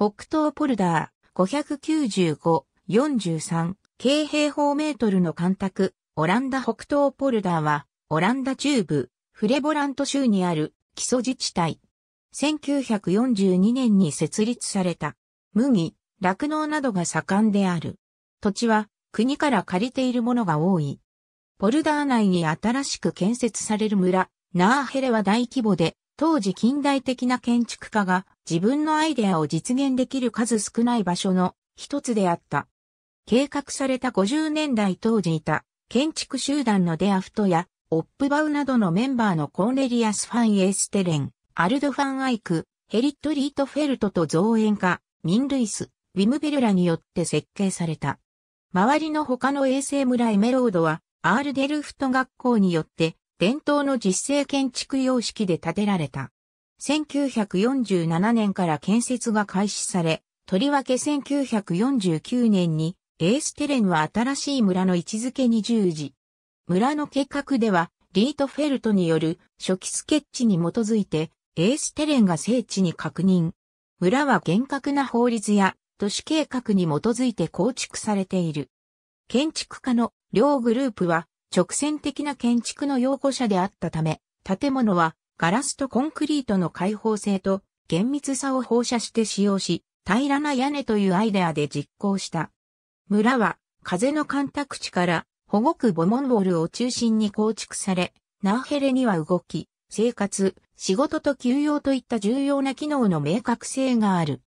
北東ポルダー595-43京平方メートルの干拓、オランダ北東ポルダーは、オランダ中部、フレボラント州にある基礎自治体。1942年に設立された。麦、酪農などが盛んである。土地は国から借りているものが多い。ポルダー内に新しく建設される村、ナーヘレは大規模で当時近代的な建築家が自分のアイデアを実現できる数少ない場所の一つであった。計画された50年代当時いた建築集団のデアフトやオップバウなどのメンバーのコーネリアス・ファン・エーステレン、アルド・ファン・アイク、ヘリット・リートフェルトと造園家、ミン・ルイス、ウィムベルラによって設計された。周りの他の衛星村エメロードは、アールデルフト学校によって伝統の実製建築様式で建てられた。1947年から建設が開始され、とりわけ1949年にエーステレンは新しい村の位置づけに従事。村の計画では、リートフェルトによる初期スケッチに基づいて、エーステレンが聖地に確認。村は厳格な法律や都市計画に基づいて構築されている。建築家の両グループは直線的な建築の擁護者であったため、建物はガラスとコンクリートの開放性と厳密さを放射して使用し、平らな屋根というアイデアで実行した。村は風の干拓地から保護区ボモンボールを中心に構築され、ナーヘレには動き、生活、仕事と休養といった重要な機能の明確性がある。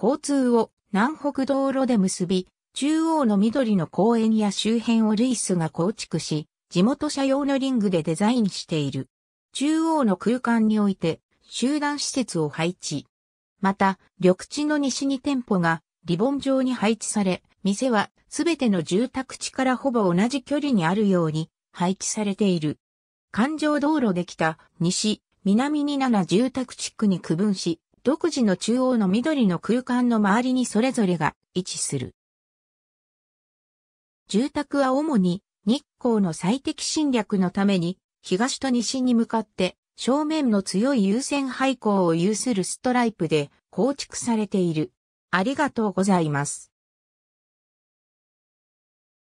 交通を南北道路で結び、中央の緑の公園や周辺をルイスが構築し、地元社用のリングでデザインしている。中央の空間において、集団施設を配置。また、緑地の西に店舗がリボン状に配置され、店はすべての住宅地からほぼ同じ距離にあるように配置されている。環状道路できた西、南に7住宅地区に区分し、独自の中央の緑の空間の周りにそれぞれが位置する。住宅は主に日光の最適侵略のために、東と西に向かって正面の強い優先廃校を有するストライプで構築されている。ありがとうございます。